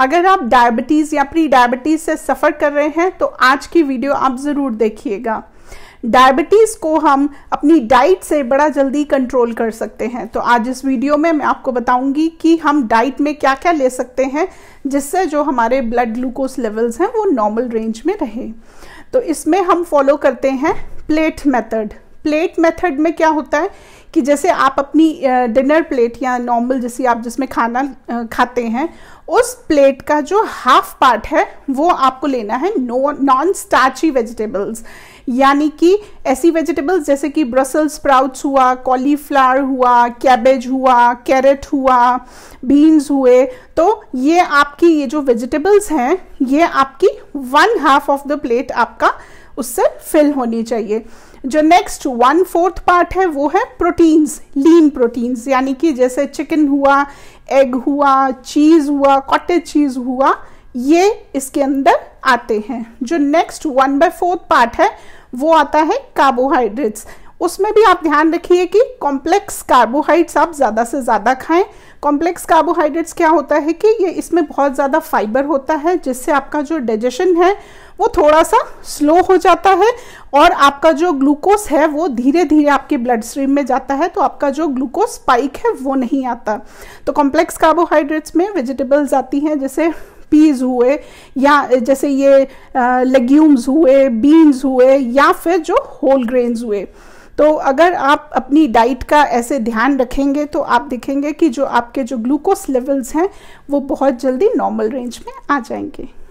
अगर आप डायबिटीज़ या प्री डायबिटीज़ से सफ़र कर रहे हैं तो आज की वीडियो आप ज़रूर देखिएगा डायबिटीज़ को हम अपनी डाइट से बड़ा जल्दी कंट्रोल कर सकते हैं तो आज इस वीडियो में मैं आपको बताऊंगी कि हम डाइट में क्या क्या ले सकते हैं जिससे जो हमारे ब्लड ग्लूकोज लेवल्स हैं वो नॉर्मल रेंज में रहे तो इसमें हम फॉलो करते हैं प्लेट मेथड प्लेट मेथड में क्या होता है कि जैसे आप अपनी डिनर प्लेट या नॉर्मल जैसे आप जिसमें खाना खाते हैं उस प्लेट का जो हाफ पार्ट है वो आपको लेना है नो नॉन स्टार्ची वेजिटेबल्स यानी कि ऐसी वेजिटेबल्स जैसे कि ब्रसल स्प्राउट्स हुआ कॉलीफ्लावर हुआ कैबेज हुआ कैरेट हुआ बीन्स हुए तो ये आपकी ये जो वेजिटेबल्स हैं ये आपकी one half of the plate आपका उससे फिल होनी चाहिए जो नेक्स्ट वन फोर्थ पार्ट है वो है प्रोटीन्स लीन प्रोटीन्स यानी कि जैसे चिकन हुआ एग हुआ चीज़ हुआ कॉटेज चीज़ हुआ ये इसके अंदर आते हैं जो next one by fourth part है वो आता है कार्बोहाइड्रेट्स उसमें भी आप ध्यान रखिए कि कॉम्प्लेक्स कार्बोहाइड्रेट्स आप ज़्यादा से ज़्यादा खाएं कॉम्प्लेक्स कार्बोहाइड्रेट्स क्या होता है कि ये इसमें बहुत ज़्यादा फाइबर होता है जिससे आपका जो डाइजेशन है वो थोड़ा सा स्लो हो जाता है और आपका जो ग्लूकोस है वो धीरे धीरे आपके ब्लड स्ट्रीम में जाता है तो आपका जो ग्लूकोज स्पाइक है वो नहीं आता तो कॉम्प्लेक्स कार्बोहाइड्रेट्स में वेजिटेबल्स आती हैं जैसे पीज हुए या जैसे ये लेग्यूम्स हुए बीन्स हुए या फिर जो होल ग्रेन्स हुए तो अगर आप अपनी डाइट का ऐसे ध्यान रखेंगे तो आप देखेंगे कि जो आपके जो ग्लूकोस लेवल्स हैं वो बहुत जल्दी नॉर्मल रेंज में आ जाएंगे